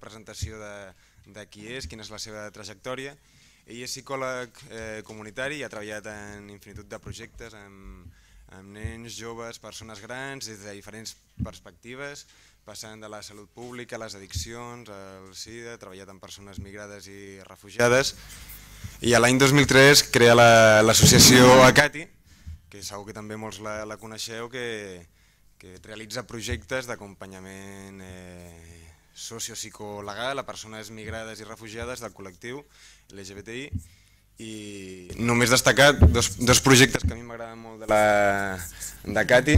presentació de, de qui és, quina és la seva trajectòria. Ell és psicòleg eh, comunitari i ha treballat en infinitud de projectes amb, amb nens, joves, persones grans, des de diferents perspectives, passant de la salut pública, les addiccions, el SIDA, ha treballat amb persones migrades i refugiades. I l'any 2003 crea l'associació la, ACATI, que segur que també molts la, la coneixeu, que, que realitza projectes d'acompanyament eh, sociopsicolegal a persones migrades i refugiades del col·lectiu LGBTI i només destacar dos, dos projectes que a mi m'agraden molt de, la, de Cati,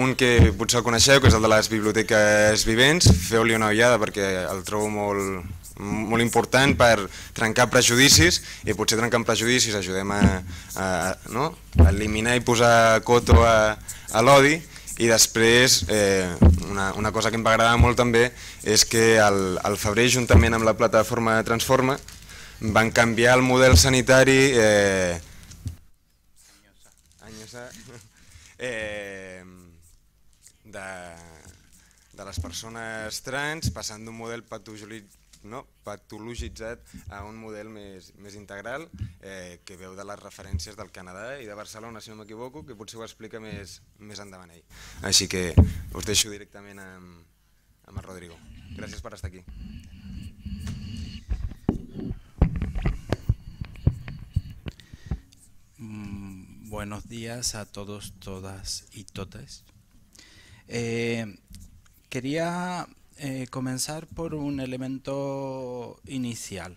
un que potser el coneixeu, que és el de les biblioteques vivents, feu-li una ullada perquè el trobo molt, molt important per trencar prejudicis i potser trencant prejudicis ajudem a, a, no? a eliminar i posar coto a, a l'odi i després eh, una, una cosa que em va agradar molt també és que el, el febrer, juntament amb la plataforma Transforma, van canviar el model sanitari eh, eh, de, de les persones trans, passant d'un model patològic no? patologitzat a un model més, més integral eh, que veu de les referències del Canadà i de Barcelona, si no m'equivoco, que potser ho explica més, més endavant ell. Així que us deixo directament amb, amb el Rodrigo. Gràcies per estar aquí. Mm, buenos días a todos, todas y totes. Eh, quería Eh, comenzar por un elemento inicial.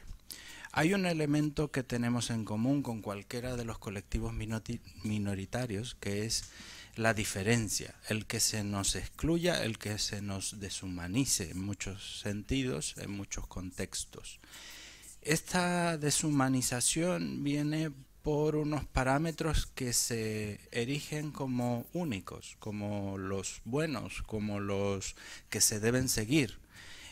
Hay un elemento que tenemos en común con cualquiera de los colectivos minoritarios, que es la diferencia, el que se nos excluya, el que se nos deshumanice en muchos sentidos, en muchos contextos. Esta deshumanización viene por unos parámetros que se erigen como únicos, como los buenos, como los que se deben seguir.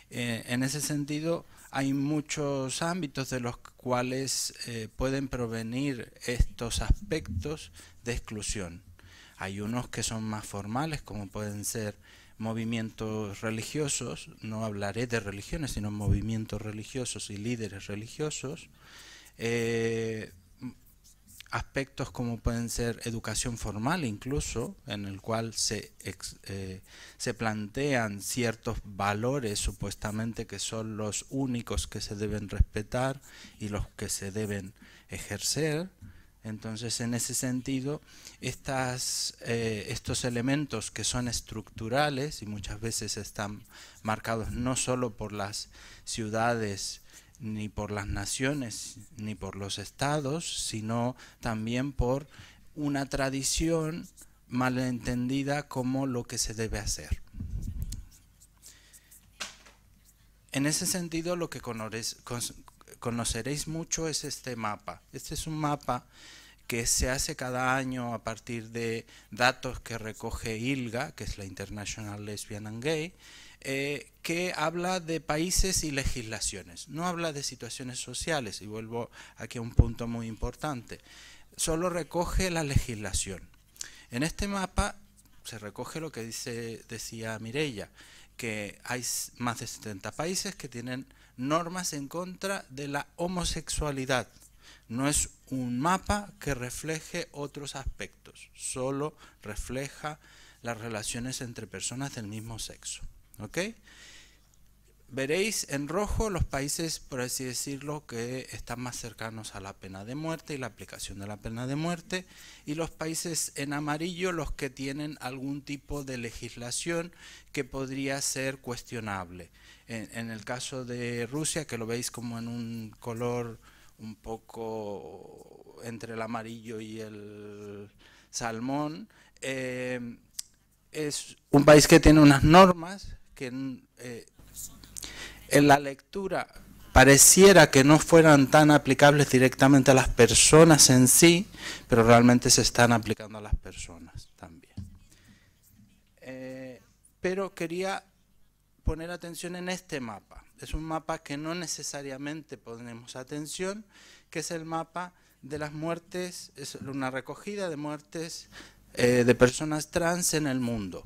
Eh, en ese sentido, hay muchos ámbitos de los cuales eh, pueden provenir estos aspectos de exclusión. Hay unos que son más formales, como pueden ser movimientos religiosos, no hablaré de religiones, sino movimientos religiosos y líderes religiosos. Eh, aspectos como pueden ser educación formal incluso, en el cual se, eh, se plantean ciertos valores supuestamente que son los únicos que se deben respetar y los que se deben ejercer. Entonces, en ese sentido, estas, eh, estos elementos que son estructurales y muchas veces están marcados no solo por las ciudades, ni por las naciones, ni por los estados, sino también por una tradición malentendida como lo que se debe hacer. En ese sentido, lo que conoceréis mucho es este mapa. Este es un mapa que se hace cada año a partir de datos que recoge ILGA, que es la International Lesbian and Gay, eh, que habla de países y legislaciones, no habla de situaciones sociales, y vuelvo aquí a un punto muy importante, solo recoge la legislación. En este mapa se recoge lo que dice, decía Mirella, que hay más de 70 países que tienen normas en contra de la homosexualidad. No es un mapa que refleje otros aspectos, solo refleja las relaciones entre personas del mismo sexo. ¿Ok? Veréis en rojo los países, por así decirlo, que están más cercanos a la pena de muerte y la aplicación de la pena de muerte, y los países en amarillo los que tienen algún tipo de legislación que podría ser cuestionable. En, el caso de Rusia, que lo veis como en un color un poco entre el amarillo y el salmón, eh, es un país que tiene unas normas que eh, en la lectura pareciera que no fueran tan aplicables directamente a las personas en sí, pero realmente se están aplicando a las personas también. Eh, pero quería poner atención en este mapa. Es un mapa que no necesariamente ponemos atención, que es el mapa de las muertes, es una recogida de muertes eh, de personas trans en el mundo.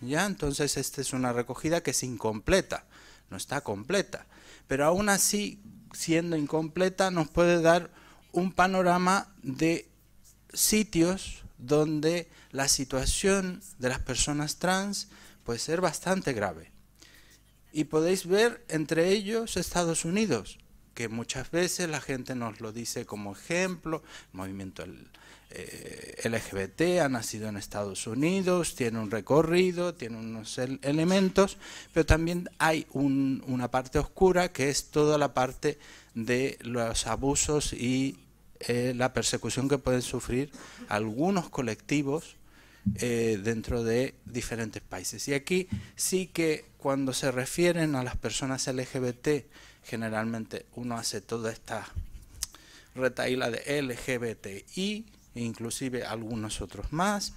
¿ya? Entonces esta es una recogida que es incompleta, no está completa. Pero aún así, siendo incompleta, nos puede dar un panorama de sitios donde la situación de las personas trans puede ser bastante grave. Y podéis ver entre ellos Estados Unidos, que muchas veces la gente nos lo dice como ejemplo, el movimiento eh, LGBT, ha nacido en Estados Unidos, tiene un recorrido, tiene unos elementos, pero también hay una parte oscura que es toda la parte de los abusos y eh, la persecución que pueden sufrir algunos colectivos eh, dentro de diferentes países. Y aquí sí que cuando se refieren a las personas LGBT, generalmente uno hace toda esta retaíla de LGBTI, e inclusive algunos otros más,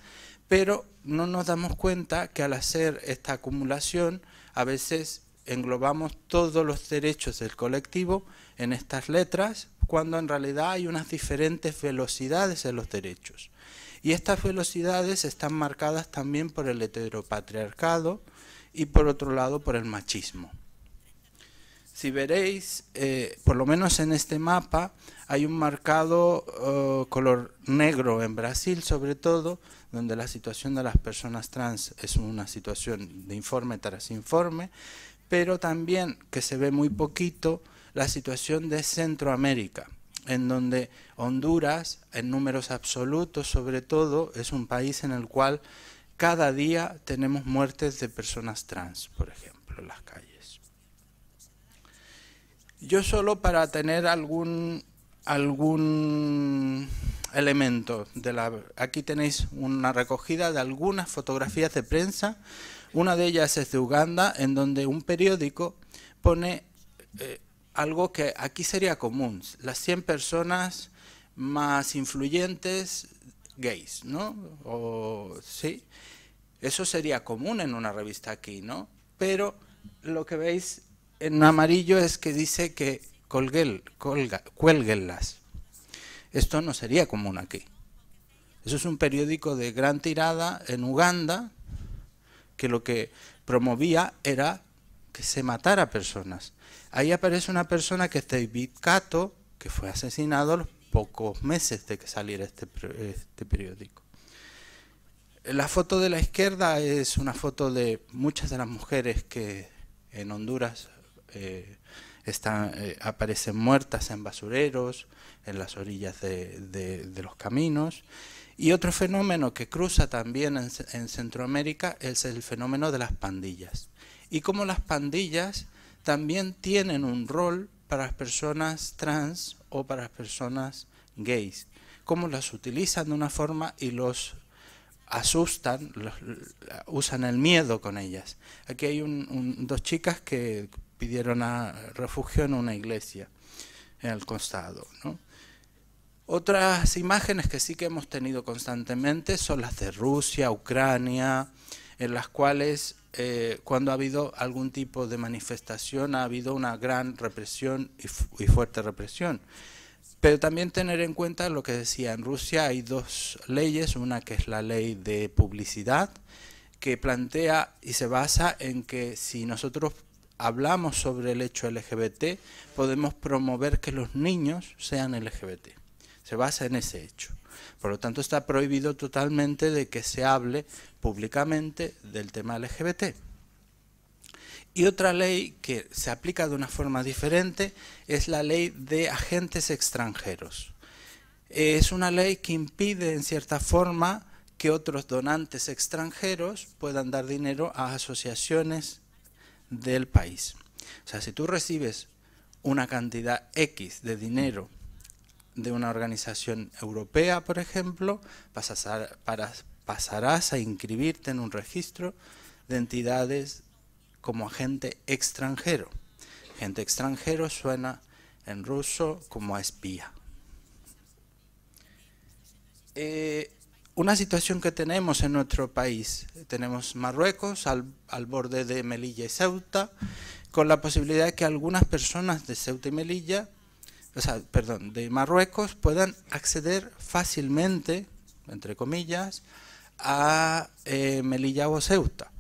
pero no nos damos cuenta que al hacer esta acumulación a veces englobamos todos los derechos del colectivo en estas letras, cuando en realidad hay unas diferentes velocidades en los derechos. Y estas velocidades están marcadas también por el heteropatriarcado y por otro lado por el machismo. Si veréis, eh, por lo menos en este mapa, hay un marcado oh, color negro en Brasil, sobre todo, donde la situación de las personas trans es una situación de informe tras informe, pero también que se ve muy poquito la situación de Centroamérica, en donde Honduras, en números absolutos sobre todo, es un país en el cual cada día tenemos muertes de personas trans, por ejemplo, en las calles. Yo solo para tener algún algún elemento de la... Aquí tenéis una recogida de algunas fotografías de prensa. Una de ellas es de Uganda, en donde un periódico pone eh, algo que aquí sería común. Las 100 personas más influyentes gays, ¿no? O, sí. Eso sería común en una revista aquí, ¿no? Pero lo que veis en amarillo es que dice que colguel, colga, cuélguenlas. Esto no sería común aquí. Eso es un periódico de gran tirada en Uganda que lo que promovía era que se matara personas. Ahí aparece una persona que es David Cato, que fue asesinado los pocos meses de que saliera este, este, periódico. La foto de la izquierda es una foto de muchas de las mujeres que en Honduras eh, están, eh, aparecen muertas en basureros, en las orillas de, los caminos. Y otro fenómeno que cruza también en, Centroamérica es el fenómeno de las pandillas. Y cómo las pandillas también tienen un rol para las personas trans o para las personas gays. Cómo las utilizan de una forma y los asustan, usan el miedo con ellas. Aquí hay dos chicas que pidieron a refugio en una iglesia, en el costado. Otras imágenes que sí que hemos tenido constantemente son las de Rusia, Ucrania, en las cuales eh, cuando ha habido algún tipo de manifestación ha habido una gran represión y, y, fuerte represión. Pero también tener en cuenta lo que decía, en Rusia hay dos leyes, una que es la ley de publicidad, que plantea y se basa en que si nosotros hablamos sobre el hecho LGBT, podemos promover que los niños sean LGBT. Se basa en ese hecho. Por lo tanto, está prohibido totalmente de que se hable públicamente del tema LGBT. Y otra ley que se aplica de una forma diferente es la ley de agentes extranjeros. Es una ley que impide, en cierta forma, que otros donantes extranjeros puedan dar dinero a asociaciones del país. O sea, si tú recibes una cantidad X de dinero de una organización europea, por ejemplo, pasarás a inscribirte en un registro de entidades como agente extranjero. Gente extranjero suena en ruso como espía. Eh, una situación que tenemos en nuestro país. Tenemos Marruecos al, borde de Melilla y Ceuta, con la posibilidad de que algunas personas de Ceuta y Melilla, o sea, perdón, de Marruecos puedan acceder fácilmente, entre comillas, a eh, Melilla o Ceuta.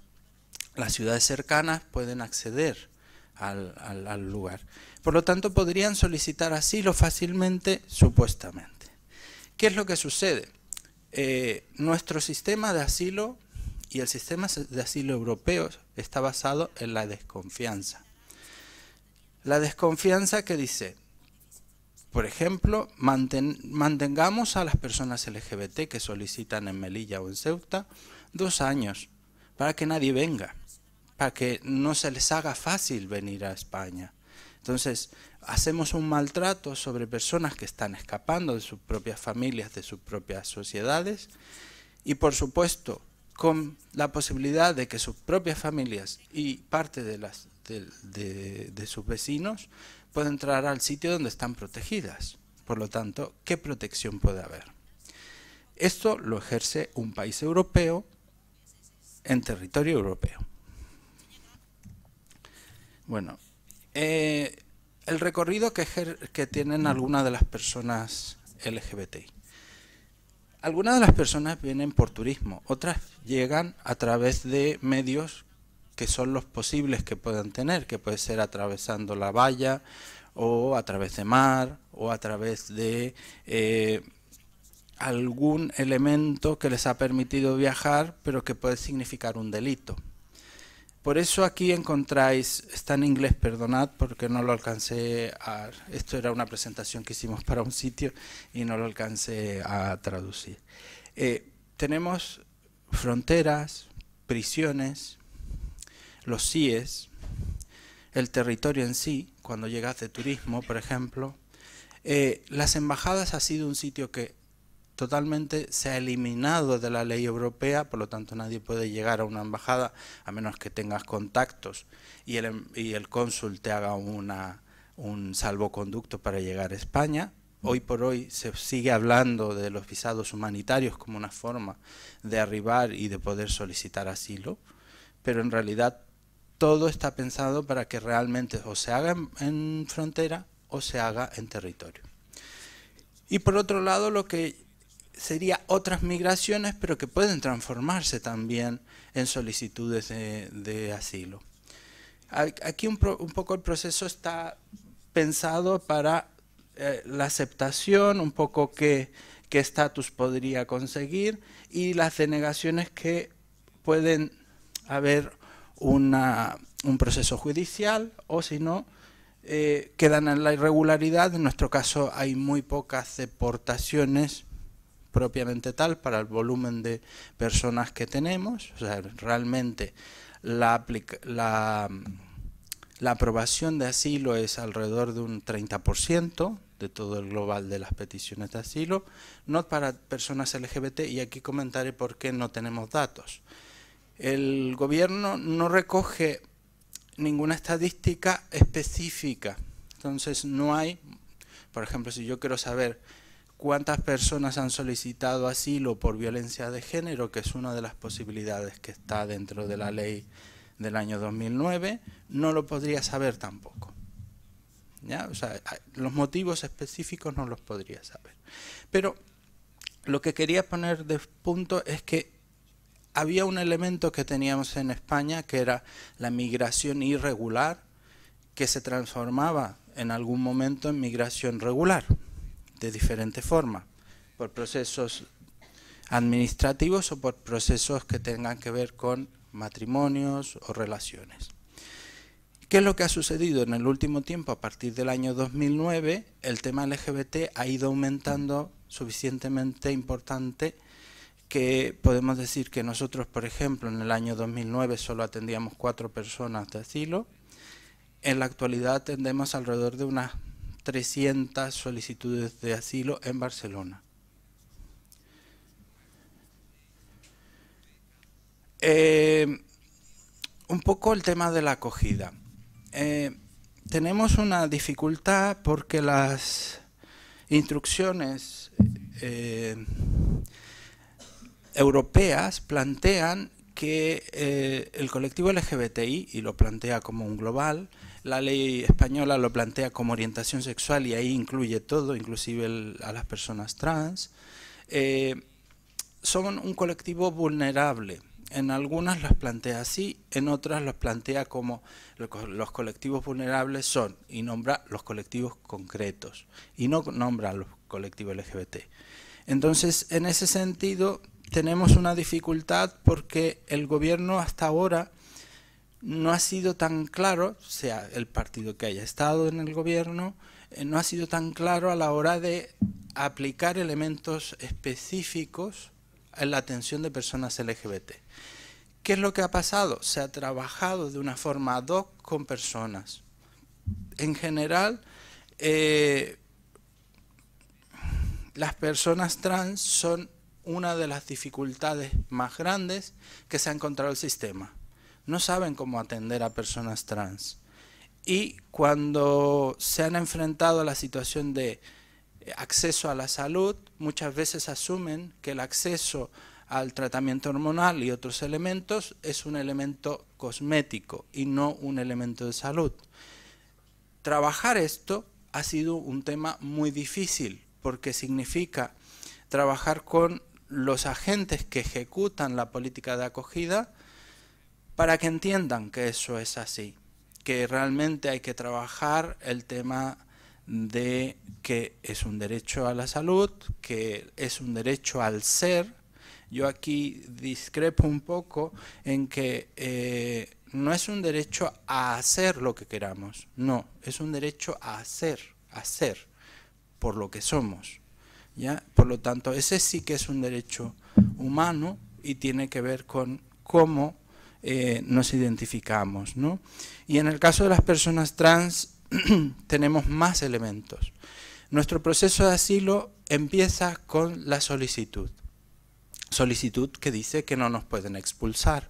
Las ciudades cercanas pueden acceder al lugar. Por lo tanto, podrían solicitar asilo fácilmente, supuestamente. ¿Qué es lo que sucede? Eh, nuestro sistema de asilo y el sistema de asilo europeo está basado en la desconfianza. La desconfianza que dice, por ejemplo, mantengamos a las personas LGBT que solicitan en Melilla o en Ceuta dos años para que nadie venga, para que no se les haga fácil venir a España. Entonces, hacemos un maltrato sobre personas que están escapando de sus propias familias, de sus propias sociedades y por supuesto con la posibilidad de que sus propias familias y parte de, las, de, sus vecinos puedan entrar al sitio donde están protegidas. Por lo tanto, ¿qué protección puede haber? Esto lo ejerce un país europeo en territorio europeo. Bueno, eh, el recorrido que, tienen algunas de las personas LGBTI. Algunas de las personas vienen por turismo, otras llegan a través de medios que son los posibles que puedan tener, que puede ser atravesando la valla, o a través de mar, o a través de eh, algún elemento que les ha permitido viajar, pero que puede significar un delito. Por eso aquí encontráis, está en inglés, perdonad porque no lo alcancé a... Esto era una presentación que hicimos para un sitio y no lo alcancé a traducir. Eh, tenemos fronteras, prisiones, los CIES, el territorio en sí, cuando llegas de turismo, por ejemplo. Eh, las embajadas ha sido un sitio que totalmente se ha eliminado de la ley europea, por lo tanto nadie puede llegar a una embajada a menos que tengas contactos y el, em, y el cónsul te haga una, un salvoconducto para llegar a España. Mm. Hoy por hoy se sigue hablando de los visados humanitarios como una forma de arribar y de poder solicitar asilo, pero en realidad todo está pensado para que realmente o se haga en, en frontera o se haga en territorio. Y por otro lado, lo que sería otras migraciones, pero que pueden transformarse también en solicitudes de, asilo. Aquí un, poco el proceso está pensado para eh, la aceptación, un poco qué estatus podría conseguir y las denegaciones que pueden haber un proceso judicial o si no, eh, quedan en la irregularidad. En nuestro caso hay muy pocas deportaciones propiamente tal para el volumen de personas que tenemos. O sea, realmente la, la aprobación de asilo es alrededor de un 30% de todo el global de las peticiones de asilo, no para personas LGBT, y aquí comentaré por qué no tenemos datos. El gobierno no recoge ninguna estadística específica, entonces no hay, por ejemplo, si yo quiero saber cuántas personas han solicitado asilo por violencia de género, que es una de las posibilidades que está dentro de la ley del año 2009, no lo podría saber tampoco. los motivos específicos no los podría saber. Pero lo que quería poner de punto es que había un elemento que teníamos en España que era la migración irregular que se transformaba en algún momento en migración regular de diferente forma, por procesos administrativos o por procesos que tengan que ver con matrimonios o relaciones. ¿Qué es lo que ha sucedido en el último tiempo? A partir del año 2009, el tema LGBT ha ido aumentando suficientemente importante que podemos decir que nosotros, por ejemplo, en el año 2009 solo atendíamos cuatro personas de asilo. En la actualidad atendemos alrededor de unas 300 solicitudes de asilo en Barcelona. Eh, un poco el tema de la acogida. Eh, tenemos una dificultad porque las instrucciones eh, europeas plantean que el colectivo LGBTI, y lo plantea como un global, la ley española lo plantea como orientación sexual y ahí incluye todo, inclusive a las personas trans, eh, son un colectivo vulnerable. En algunas las plantea así, en otras las plantea como los colectivos vulnerables son, y nombra los colectivos concretos, y no nombra los colectivos LGBT. Entonces, en ese sentido, tenemos una dificultad porque el gobierno hasta ahora no ha sido tan claro, sea el partido que haya estado en el gobierno, eh, no ha sido tan claro a la hora de aplicar elementos específicos en la atención de personas LGBT. ¿Qué es lo que ha pasado? Se ha trabajado de una forma ad hoc con personas. En general, eh, las personas trans son una de las dificultades más grandes que se ha encontrado el sistema no saben cómo atender a personas trans. Y cuando se han enfrentado a la situación de eh, acceso a la salud, muchas veces asumen que el acceso al tratamiento hormonal y otros elementos es un elemento cosmético y no un elemento de salud. Trabajar esto ha sido un tema muy difícil porque significa trabajar con los agentes que ejecutan la política de acogida, para que entiendan que eso es así, que realmente hay que trabajar el tema de que es un derecho a la salud, que es un derecho al ser. Yo aquí discrepo un poco en que eh, no es un derecho a hacer lo que queramos, no, es un derecho a hacer, a ser, por lo que somos. ¿ya? Por lo tanto, ese sí que es un derecho humano y tiene que ver con cómo eh, nos identificamos. ¿no? Y en el caso de las personas trans tenemos más elementos. Nuestro proceso de asilo empieza con la solicitud. Solicitud que dice que no nos pueden expulsar.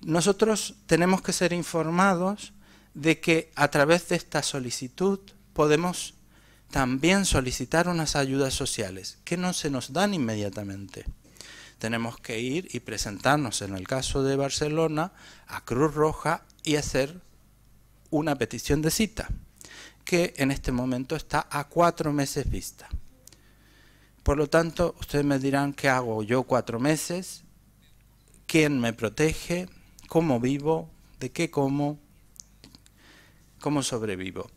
Nosotros tenemos que ser informados de que a través de esta solicitud podemos también solicitar unas ayudas sociales que no se nos dan inmediatamente tenemos que ir y presentarnos, en el caso de Barcelona, a Cruz Roja y hacer una petición de cita, que en este momento está a cuatro meses vista. Por lo tanto, ustedes me dirán qué hago yo cuatro meses, quién me protege, cómo vivo, de qué como, cómo sobrevivo.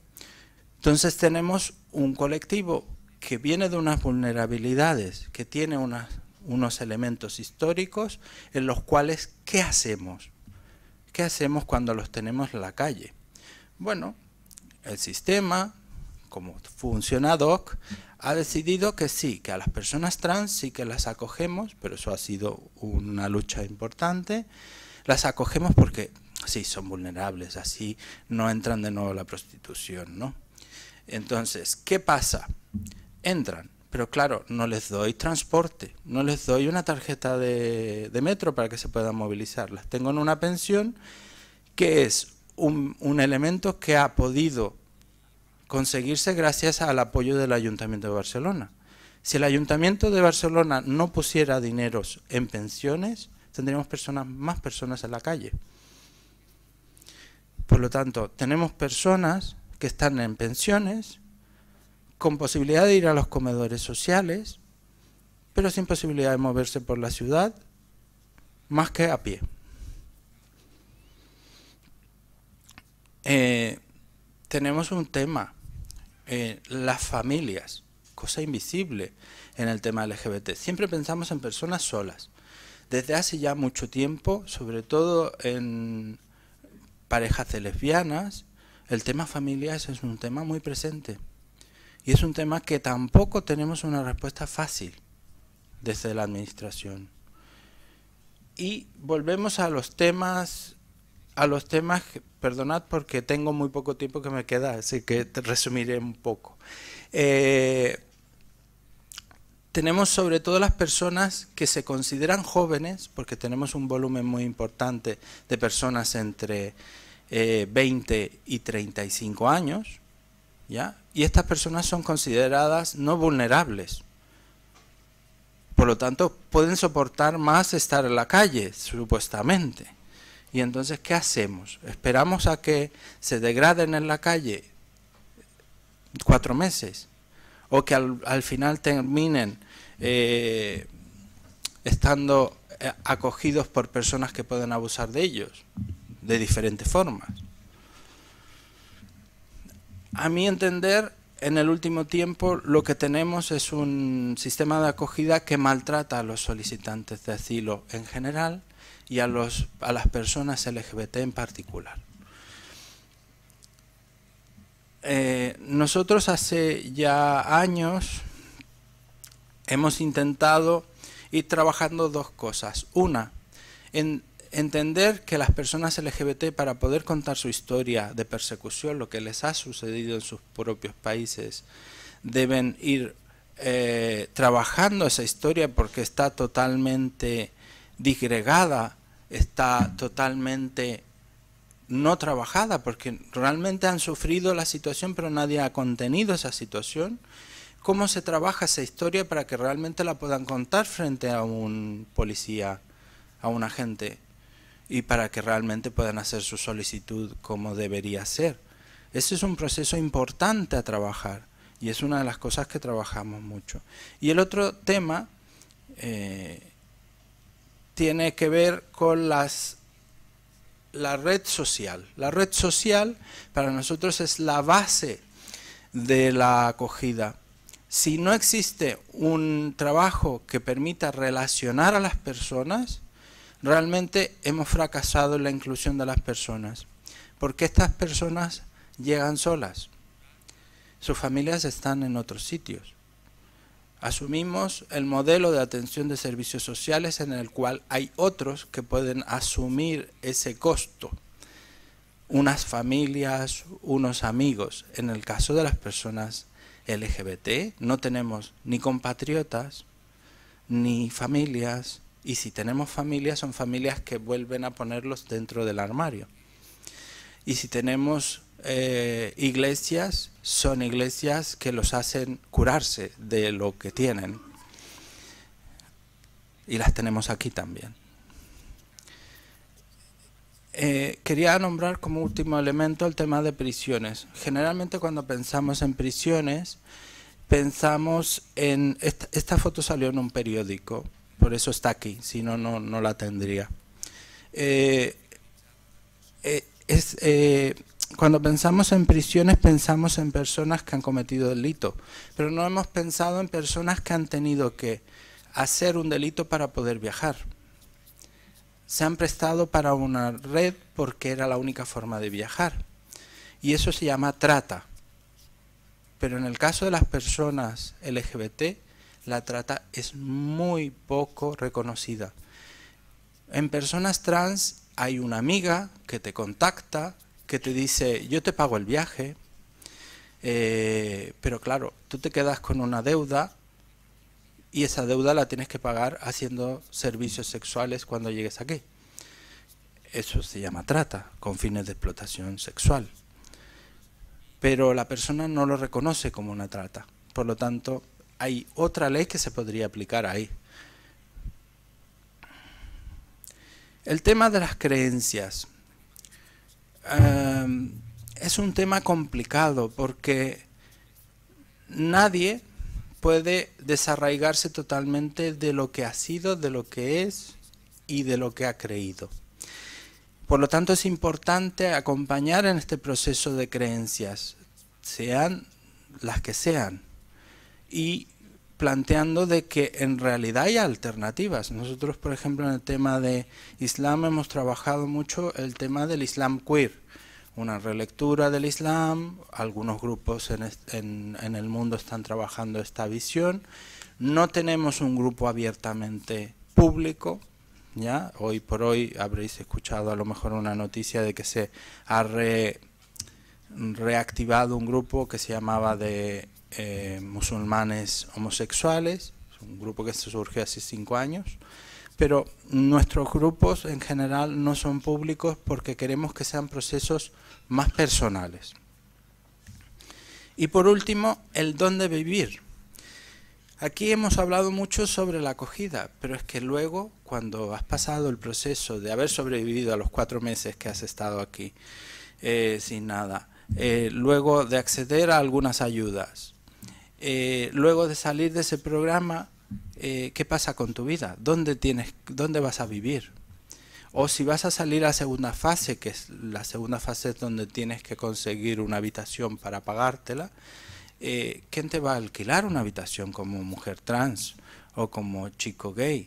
Entonces tenemos un colectivo que viene de unas vulnerabilidades, que tiene unas unos elementos históricos en los cuales, ¿qué hacemos? ¿Qué hacemos cuando los tenemos en la calle? Bueno, el sistema, como funciona DOC, ha decidido que sí, que a las personas trans sí que las acogemos, pero eso ha sido una lucha importante, las acogemos porque sí, son vulnerables, así no entran de nuevo a la prostitución, ¿no? Entonces, ¿qué pasa? Entran, pero claro, no les doy transporte, no les doy una tarjeta de, metro para que se puedan movilizar. tengo en una pensión que es un, elemento que ha podido conseguirse gracias al apoyo del Ayuntamiento de Barcelona. Si el Ayuntamiento de Barcelona no pusiera dinero en pensiones, tendríamos más personas en la calle. Por lo tanto, tenemos personas que están en pensiones con posibilidad de ir a los comedores sociales, pero sin posibilidad de moverse por la ciudad, más que a pie. Eh, tenemos un tema, eh, las familias, cosa invisible en el tema LGBT. Siempre pensamos en personas solas. Desde hace ya mucho tiempo, sobre todo en parejas de lesbianas, el tema familias es un tema muy presente. Y es un tema que tampoco tenemos una respuesta fácil desde la administración. Y volvemos a los temas, a los temas, perdonad porque tengo muy poco tiempo que me queda, así que resumiré un poco. Eh, tenemos sobre todo las personas que se consideran jóvenes, porque tenemos un volumen muy importante de personas entre 20 eh, y 35 años, y estas personas son consideradas no vulnerables. Por lo tanto, pueden soportar más estar en la calle, supuestamente. Y entonces, ¿qué hacemos? ¿Esperamos a que se degraden en la calle cuatro meses? ¿O que al, final terminen eh, estando eh, acogidos por personas que pueden abusar de ellos de diferentes formas? A mi entender, en el último tiempo lo que tenemos es un sistema de acogida que maltrata a los solicitantes de asilo en general y a, las personas LGBT en particular. Eh, nosotros hace ya años hemos intentado ir trabajando dos cosas. Una, en entender que las personas LGBT para poder contar su historia de persecución, lo que les ha sucedido en sus propios países, deben ir eh, trabajando esa historia porque está totalmente disgregada, está totalmente no trabajada, porque realmente han sufrido la situación pero nadie ha contenido esa situación. ¿Cómo se trabaja esa historia para que realmente la puedan contar frente a un policía, a un agente? y para que realmente puedan hacer su solicitud como debería ser. Ese es un proceso importante a trabajar y es una de las cosas que trabajamos mucho. Y el otro tema eh, tiene que ver con las, la red social. La red social para nosotros es la base de la acogida. Si no existe un trabajo que permita relacionar a las personas, Realmente hemos fracasado en la inclusión de las personas, porque estas personas llegan solas. Sus familias están en otros sitios. Asumimos el modelo de atención de servicios sociales en el cual hay otros que pueden asumir ese costo, unas familias, unos amigos. En el caso de las personas LGBT no tenemos ni compatriotas, ni familias, y si tenemos familias, son familias que vuelven a ponerlos dentro del armario. Y si tenemos eh, iglesias, son iglesias que los hacen curarse de lo que tienen. Y las tenemos aquí también. Eh, quería nombrar como último elemento el tema de prisiones. Generalmente cuando pensamos en prisiones, pensamos en... esta foto salió en un periódico por eso está aquí, si no, no, la tendría. Eh, eh, eh, cuando pensamos en prisiones pensamos en personas que han cometido delito, pero no hemos pensado en personas que han tenido que hacer un delito para poder viajar. Se han prestado para una red porque era la única forma de viajar. Y eso se llama trata. Pero en el caso de las personas LGBT, la trata es muy poco reconocida. En personas trans hay una amiga que te contacta, que te dice, yo te pago el viaje, eh, pero claro, tú te quedas con una deuda y esa deuda la tienes que pagar haciendo servicios sexuales cuando llegues aquí. Eso se llama trata, con fines de explotación sexual. Pero la persona no lo reconoce como una trata. Por lo tanto, hay otra ley que se podría aplicar ahí. El tema de las creencias um, es un tema complicado porque nadie puede desarraigarse totalmente de lo que ha sido, de lo que es y de lo que ha creído. Por lo tanto, es importante acompañar en este proceso de creencias, sean las que sean y planteando de que en realidad hay alternativas. Nosotros, por ejemplo, en el tema de Islam hemos trabajado mucho el tema del Islam queer, una relectura del Islam, algunos grupos en, el mundo están trabajando esta visión. No tenemos un grupo abiertamente público, ¿ya? Hoy por hoy habréis escuchado a lo mejor una noticia de que se ha reactivado un grupo que se llamaba de eh, musulmanes homosexuales, un grupo que se surgió hace cinco años, pero nuestros grupos en general no son públicos porque queremos que sean procesos más personales. Y por último, el dónde vivir. Aquí hemos hablado mucho sobre la acogida, pero es que luego, cuando has pasado el proceso de haber sobrevivido a los cuatro meses que has estado aquí eh, sin nada, eh, luego de acceder a algunas ayudas, eh, luego de salir de ese programa, eh, ¿qué pasa con tu vida? ¿Dónde, tienes, ¿Dónde vas a vivir? O si vas a salir a segunda fase, que es la segunda fase donde tienes que conseguir una habitación para pagártela, eh, ¿quién te va a alquilar una habitación como mujer trans o como chico gay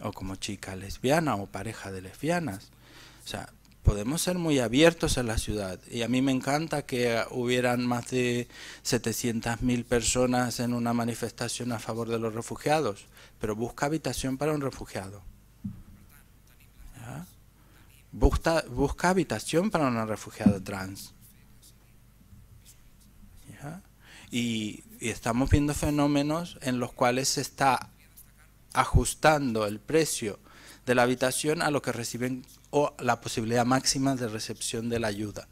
o como chica lesbiana o pareja de lesbianas? O sea, podemos ser muy abiertos en la ciudad. Y a mí me encanta que hubieran más de 700.000 personas en una manifestación a favor de los refugiados, pero busca habitación para un refugiado. Busca, busca habitación para una refugiada trans. y estamos viendo fenómenos en los cuales se está ajustando el precio de la habitación a lo que reciben o la posibilidad máxima de recepción de la ayuda.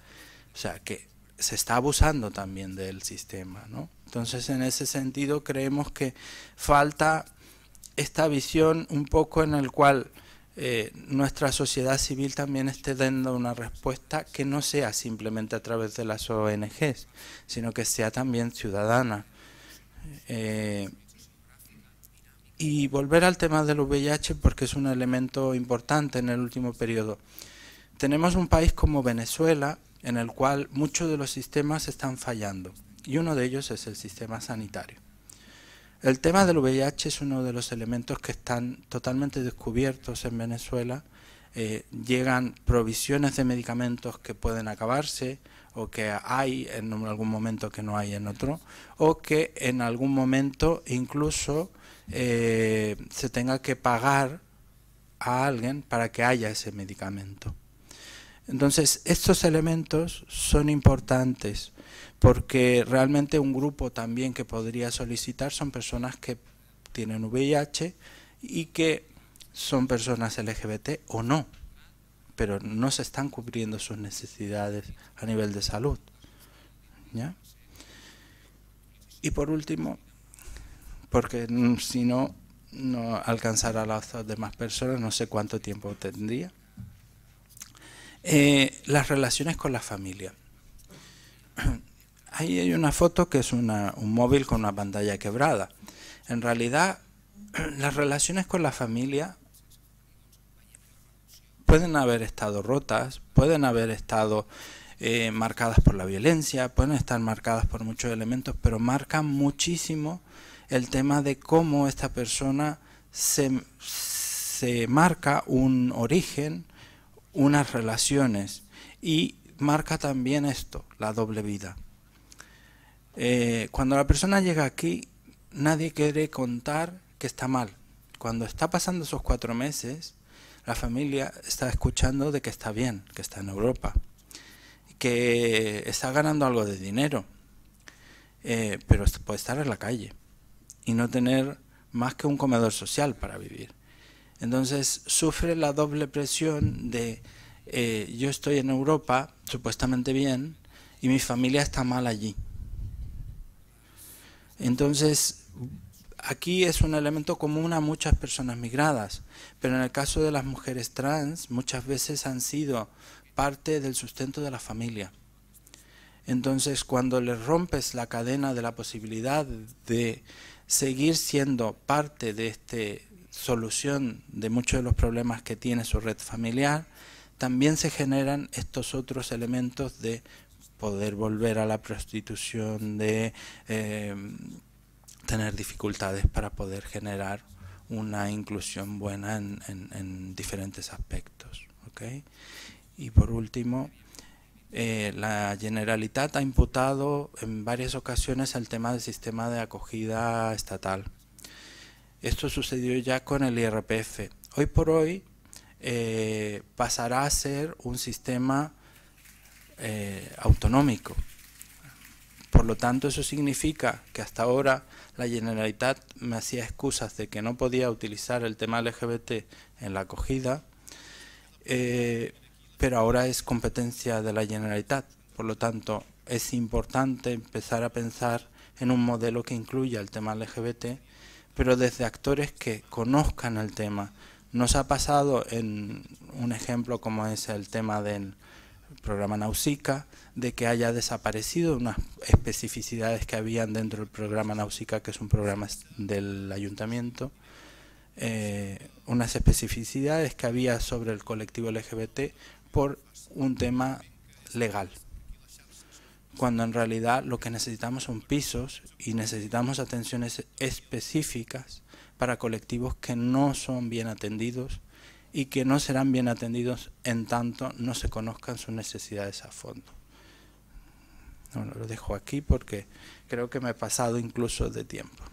O sea, que se está abusando también del sistema. ¿no? Entonces, en ese sentido, creemos que falta esta visión un poco en el cual eh, nuestra sociedad civil también esté dando una respuesta que no sea simplemente a través de las ONGs, sino que sea también ciudadana. Eh, y volver al tema del VIH porque es un elemento importante en el último periodo. Tenemos un país como Venezuela en el cual muchos de los sistemas están fallando y uno de ellos es el sistema sanitario. El tema del VIH es uno de los elementos que están totalmente descubiertos en Venezuela. Eh, llegan provisiones de medicamentos que pueden acabarse o que hay en algún momento que no hay en otro o que en algún momento incluso eh, se tenga que pagar a alguien para que haya ese medicamento. Entonces, estos elementos son importantes porque realmente un grupo también que podría solicitar son personas que tienen VIH y que son personas LGBT o no, pero no se están cubriendo sus necesidades a nivel de salud. Y por último, porque mm, si no, no alcanzará a las demás personas, no sé cuánto tiempo tendría. Eh, las relaciones con la familia. Ahí hay una foto que es un móvil con una pantalla quebrada. En realidad, las relaciones con la familia pueden haber estado rotas, pueden haber estado eh, marcadas por la violencia, pueden estar marcadas por muchos elementos, pero marcan muchísimo el tema de cómo esta persona se, marca un origen, unas relaciones y marca también esto, la doble vida. Eh, cuando la persona llega aquí, nadie quiere contar que está mal. Cuando está pasando esos cuatro meses, la familia está escuchando de que está bien, que está en Europa, que está ganando algo de dinero, eh, pero puede estar en la calle y no tener más que un comedor social para vivir. Entonces sufre la doble presión de eh, yo estoy en Europa, supuestamente bien, y mi familia está mal allí. Entonces, aquí es un elemento común a muchas personas migradas, pero en el caso de las mujeres trans, muchas veces han sido parte del sustento de la familia. Entonces, cuando le rompes la cadena de la posibilidad de seguir siendo parte de esta solución de muchos de los problemas que tiene su red familiar, también se generan estos otros elementos de poder volver a la prostitución, de eh, tener dificultades para poder generar una inclusión buena en, diferentes aspectos. ¿okay? Y por último, eh, la Generalitat ha imputado en varias ocasiones el tema del sistema de acogida estatal. Esto sucedió ya con el IRPF. Hoy por hoy eh, pasará a ser un sistema eh, autonómico. Por lo tanto, eso significa que hasta ahora la Generalitat me hacía excusas de que no podía utilizar el tema LGBT en la acogida pero ahora es competencia de la Generalitat. Por lo tanto, es importante empezar a pensar en un modelo que incluya el tema LGBT, pero desde actores que conozcan el tema. Nos ha pasado en un ejemplo como es el tema del programa Nausica, de que haya desaparecido unas especificidades que habían dentro del programa Nausica, que es un programa del ayuntamiento, eh, unas especificidades que había sobre el colectivo LGBT, por un tema legal, cuando en realidad lo que necesitamos son pisos y necesitamos atenciones específicas para colectivos que no son bien atendidos y que no serán bien atendidos en tanto no se conozcan sus necesidades a fondo. Bueno, lo dejo aquí porque creo que me he pasado incluso de tiempo.